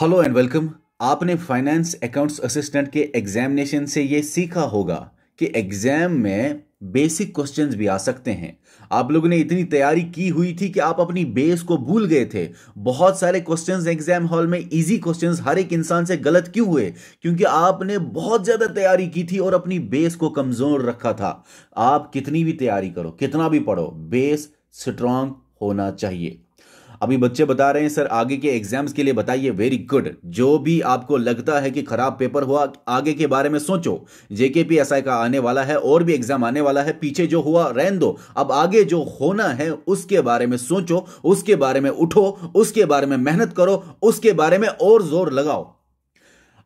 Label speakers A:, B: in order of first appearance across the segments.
A: hello and welcome आपने finance accounts assistant के examination से ये सीखा होगा कि एग्जाम में बेसिक क्वेश्चंस भी आ सकते हैं आप लोगों ने इतनी तैयारी की हुई थी कि आप अपनी बेस को भूल गए थे बहुत सारे क्वेश्चंस एग्जाम हॉल में इजी क्वेश्चंस हर एक इंसान से गलत क्यों हुए क्योंकि आपने बहुत ज़्यादा तैयारी की थी और अपनी बेस को कमज़ोर रखा था आप कितनी भी तैयारी करो कितना भी पढ़ो बेस स्ट्रांग होना चाहिए अभी बच्चे बता रहे हैं सर आगे के एग्जाम्स के लिए बताइए वेरी गुड जो भी आपको लगता है कि खराब पेपर हुआ आगे के बारे में सोचो जेके पी एस आई का आने वाला है और भी एग्जाम आने वाला है पीछे जो हुआ रहन दो अब आगे जो होना है उसके बारे में सोचो उसके बारे में उठो उसके बारे में मेहनत करो उसके बारे में और जोर लगाओ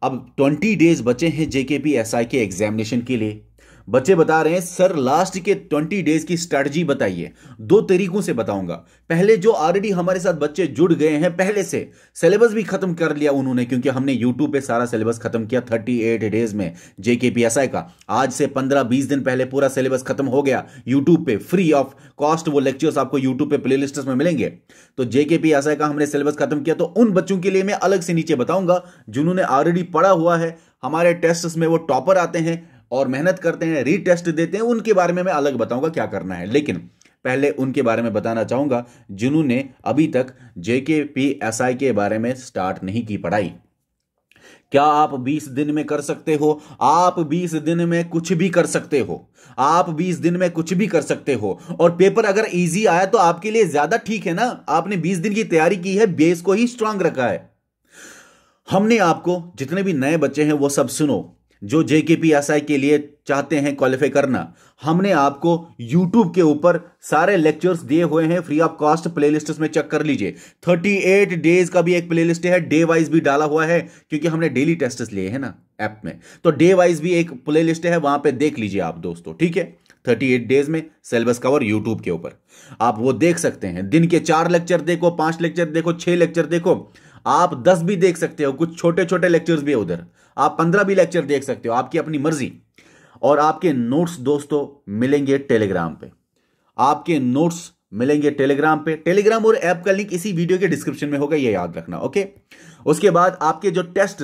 A: अब 20 डेज बचे हैं जेके पी एस आई के एग्जामिनेशन के लिए बच्चे बता रहे हैं सर लास्ट के ट्वेंटी डेज की स्ट्रेटजी बताइए दो तरीकों से बताऊंगा पहले जो ऑलरेडी हमारे साथ बच्चे जुड़ गए हैं पहले से सिलेबस भी खत्म कर लिया उन्होंने क्योंकि हमने यूट्यूब पे सारा सिलेबस खत्म किया थर्टी एट डेज में जेकेपीएसआई का आज से पंद्रह बीस दिन पहले पूरा सिलेबस खत्म हो गया यूट्यूब पे फ्री ऑफ कॉस्ट वो लेक्चर्स आपको यूट्यूब पे प्ले में मिलेंगे तो जेकेपीएसआई का हमने सिलेबस खत्म किया तो उन बच्चों के लिए मैं अलग से नीचे बताऊंगा जिन्होंने ऑलरेडी पढ़ा हुआ है हमारे टेस्ट में वो टॉपर आते हैं और मेहनत करते हैं रीटेस्ट देते हैं उनके बारे में मैं अलग बताऊंगा क्या करना है लेकिन पहले उनके बारे में बताना चाहूंगा जिन्होंने अभी तक जेके पी एस आई के बारे में स्टार्ट नहीं की पढ़ाई क्या आप 20 दिन में कर सकते हो आप 20 दिन में कुछ भी कर सकते हो आप 20 दिन में कुछ भी कर सकते हो और पेपर अगर इजी आया तो आपके लिए ज्यादा ठीक है ना आपने 20 दिन की तैयारी की है बेस को ही स्ट्रांग रखा है हमने आपको जितने भी नए बच्चे हैं वो सब सुनो जो जेके पी एस आई के लिए चाहते हैं क्वालिफाई करना हमने आपको यूट्यूब के ऊपर सारे लेक्चर्स दिए हुए हैं फ्री ऑफ कॉस्ट प्लेलिस्ट में चेक कर लीजिए 38 डेज का भी एक प्लेलिस्ट है डे वाइज भी डाला हुआ है क्योंकि हमने डेली टेस्टेस लिए हैं ना ऐप में तो डे वाइज भी एक प्लेलिस्ट है वहां पे देख लीजिए आप दोस्तों ठीक है 38 डेज में सिलेबस कवर यूट्यूब के ऊपर आप वो देख सकते हैं दिन के चार लेक्चर देखो पांच लेक्चर देखो छह लेक्चर देखो आप दस भी देख सकते हो कुछ छोटे छोटे लेक्चर्स भी है उधर आप पंद्रह भी लेक्चर देख सकते हो आपकी अपनी मर्जी और आपके नोट्स दोस्तों मिलेंगे टेलीग्राम पे आपके नोट्स मिलेंगे टेलीग्राम पे टेलीग्राम और ऐप का लिंक इसी वीडियो के डिस्क्रिप्शन में होगा ये याद रखना ओके उसके बाद आपके जो टेस्ट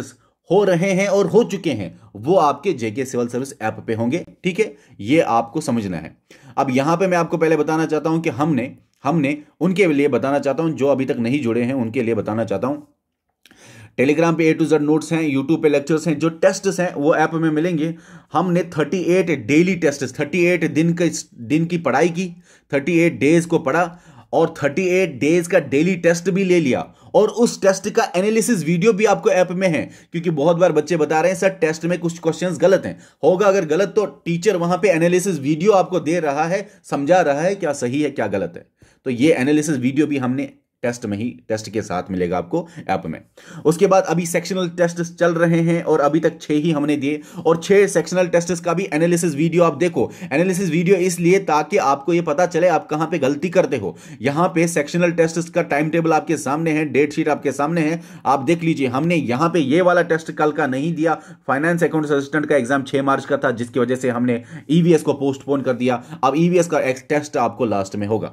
A: हो रहे हैं और हो चुके हैं वो आपके जेके सिविल सर्विस ऐप पे होंगे ठीक है ये आपको समझना है अब यहां पे मैं आपको पहले बताना चाहता हूं कि हमने हमने उनके लिए बताना चाहता हूं जो अभी तक नहीं जुड़े हैं उनके लिए बताना चाहता हूं टेलीग्राम पे ए टू जेड नोट्स हैं यूट्यूब पे लेक्चर्स हैं जो टेस्ट हैं वो ऐप में मिलेंगे हमने 38 डेली टेस्ट 38 दिन के दिन की पढ़ाई की 38 डेज को पढ़ा और 38 डेज का डेली टेस्ट भी ले लिया और उस टेस्ट का एनालिसिस वीडियो भी आपको ऐप में है क्योंकि बहुत बार बच्चे बता रहे हैं सर टेस्ट में कुछ क्वेश्चंस गलत हैं होगा अगर गलत तो टीचर वहां पे एनालिसिस वीडियो आपको दे रहा है समझा रहा है क्या सही है क्या गलत है तो ये एनालिसिस वीडियो भी हमने टेस्ट में ही टेस्ट के साथ मिलेगा आपको ऐप में उसके बाद अभी सेक्शनल टेस्ट चल रहे हैं और अभी तक छह ही हमने दिए और छह सेक्शनल टेस्ट का भी एनालिसिस वीडियो आप देखो एनालिसिस वीडियो इसलिए ताकि आपको ये पता चले आप कहां पे गलती करते हो यहां पे सेक्शनल टेस्ट का टाइम टेबल आपके सामने है डेट शीट आपके सामने है आप देख लीजिए हमने यहां पर यह वाला टेस्ट कल का नहीं दिया फाइनेंस अकाउंट असिस्टेंट का एग्जाम छह मार्च का था जिसकी वजह से हमने ईवीएस e को पोस्टपोन कर दिया अब ईवीएस e का टेस्ट आपको लास्ट में होगा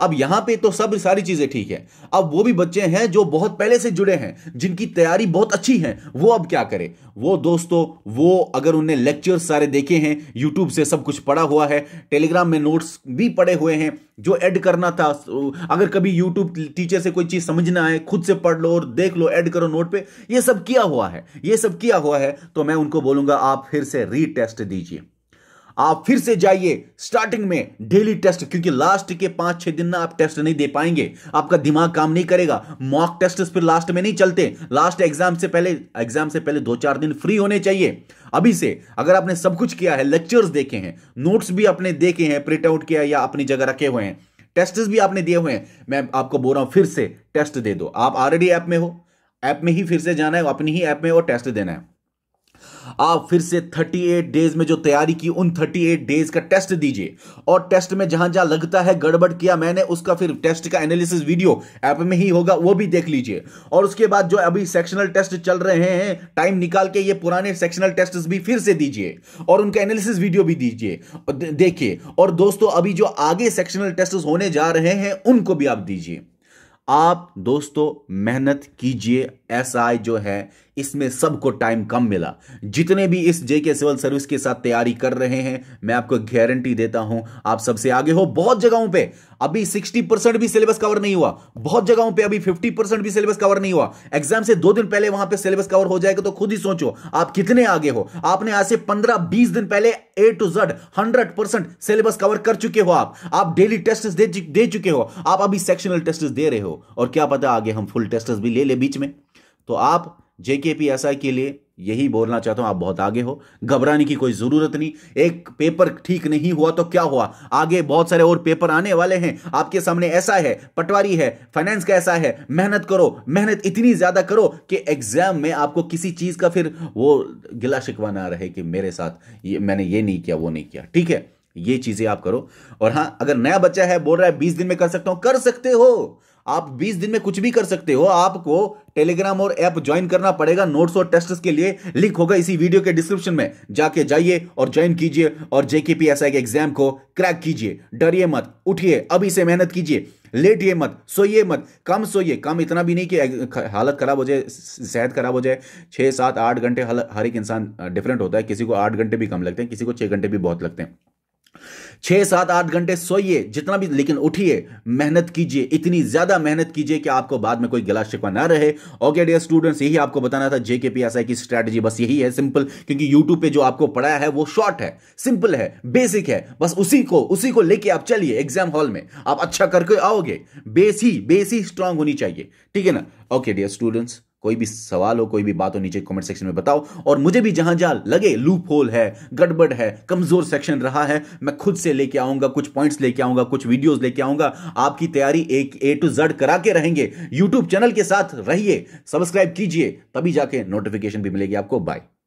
A: अब यहां पे तो सब सारी चीजें ठीक है अब वो भी बच्चे हैं जो बहुत पहले से जुड़े हैं जिनकी तैयारी बहुत अच्छी है वो अब क्या करे वो दोस्तों वो अगर उन्हें लेक्चर सारे देखे हैं यूट्यूब से सब कुछ पढ़ा हुआ है टेलीग्राम में नोट्स भी पड़े हुए हैं जो ऐड करना था तो अगर कभी यूट्यूब टीचर से कोई चीज समझ आए खुद से पढ़ लो और देख लो ऐड करो नोट पे ये सब किया हुआ है ये सब किया हुआ है तो मैं उनको बोलूंगा आप फिर से रीटेस्ट दीजिए आप फिर से जाइए स्टार्टिंग में डेली टेस्ट क्योंकि लास्ट के पांच छह दिन ना आप टेस्ट नहीं दे पाएंगे आपका दिमाग काम नहीं करेगा मॉक टेस्ट फिर लास्ट में नहीं चलते लास्ट एग्जाम से पहले एग्जाम से पहले दो चार दिन फ्री होने चाहिए अभी से अगर आपने सब कुछ किया है लेक्चर्स देखे हैं नोट्स भी आपने देखे हैं प्रिंट आउट किया या अपनी जगह रखे हुए हैं टेस्ट भी आपने दिए हुए हैं मैं आपको बोल रहा हूं फिर से टेस्ट दे दो आप ऑलरेडी ऐप में हो ऐप में ही फिर से जाना है अपनी ही ऐप में और टेस्ट देना है आप फिर से 38 डेज में जो तैयारी की उन 38 डेज का टेस्ट दीजिए और टेस्ट में जहां जहां लगता है गड़बड़ किया मैंने उसका फिर टेस्ट का एनालिसिस वीडियो ऐप में ही होगा वो भी देख लीजिए और उसके बाद जो अभी सेक्शनल टेस्ट चल रहे हैं टाइम निकाल के ये पुराने सेक्शनल टेस्ट भी फिर से दीजिए और उनका एनालिसिस वीडियो भी दीजिए देखिए और दोस्तों अभी जो आगे सेक्शनल टेस्ट होने जा रहे हैं उनको भी आप दीजिए आप दोस्तों मेहनत कीजिए एसआई जो है इसमें सबको टाइम कम मिला जितने भी इस जेके सिविल सर्विस के साथ तैयारी कर रहे हैं मैं आपको गारंटी देता हूं आप सबसे आगे हो बहुत जगहों पे अभी 60 परसेंट भी सिलेबस कवर नहीं हुआ बहुत जगहों पे अभी 50 परसेंट भी सिलेबस कवर नहीं हुआ एग्जाम से दो दिन पहले वहां पे सिलेबस कवर हो जाएगा तो खुद ही सोचो आप कितने आगे हो आपने आज से पंद्रह बीस दिन पहले A to Z hundred percent syllabus cover कर चुके हो आप आप डेली टेस्ट दे, दे चुके हो आप अभी सेक्शनल टेस्ट दे रहे हो और क्या पता आगे हम फुल टेस्ट भी ले ले बीच में तो आप जेकेपीएसआई के लिए यही बोलना चाहता हूं आप बहुत आगे हो घबराने की कोई जरूरत नहीं एक पेपर ठीक नहीं हुआ तो क्या हुआ आगे बहुत सारे और पेपर आने वाले हैं आपके सामने ऐसा है पटवारी है फाइनेंस का ऐसा है मेहनत करो मेहनत इतनी ज्यादा करो कि एग्जाम में आपको किसी चीज का फिर वो गिला शिकवा ना रहे कि मेरे साथ ये मैंने ये नहीं किया वो नहीं किया ठीक है ये चीजें आप करो और हाँ अगर नया बच्चा है बोल रहा है बीस दिन में कर सकता हूं कर सकते हो आप 20 दिन में कुछ भी कर सकते हो आपको टेलीग्राम और ऐप ज्वाइन करना पड़ेगा नोट्स और टेस्ट के लिए लिंक होगा इसी वीडियो के डिस्क्रिप्शन में जाके जाइए और ज्वाइन कीजिए और जेकेपीएसआई के एग्जाम को क्रैक कीजिए डरिए मत उठिए अभी से मेहनत कीजिए लेटिए मत सोइए मत कम सोइए कम इतना भी नहीं कि हालत खराब हो जाए सेहत खराब हो जाए छः सात आठ घंटे हर एक इंसान डिफरेंट होता है किसी को आठ घंटे भी कम लगते हैं किसी को छः घंटे भी बहुत लगते हैं छह सात आठ घंटे सोइए जितना भी लेकिन उठिए मेहनत कीजिए इतनी ज़्यादा मेहनत कीजिए कि आपको बाद में कोई गिला शिकवा ना रहे ओके डियर स्टूडेंट्स यही आपको बताना था जेके पी एस आई की स्ट्रैटेजी बस यही है सिंपल क्योंकि यूट्यूब पे जो आपको पढ़ाया है वो शॉर्ट है सिंपल है बेसिक है बस उसी को उसी को लेके आप चलिए एग्जाम हॉल में आप अच्छा करके आओगे बेस ही बेस ही स्ट्रांग होनी चाहिए ठीक है ना ओके डियर स्टूडेंट्स कोई भी सवाल हो कोई भी बात हो नीचे कमेंट सेक्शन में बताओ और मुझे भी जहां जहां लगे लूप होल है गड़बड़ है कमजोर सेक्शन रहा है मैं खुद से लेके आऊंगा कुछ पॉइंट्स लेके आऊंगा कुछ वीडियोस लेके आऊंगा आपकी तैयारी एक ए टू जेड करा के रहेंगे यूट्यूब चैनल के साथ रहिए सब्सक्राइब कीजिए तभी जाके नोटिफिकेशन भी मिलेगी आपको बाय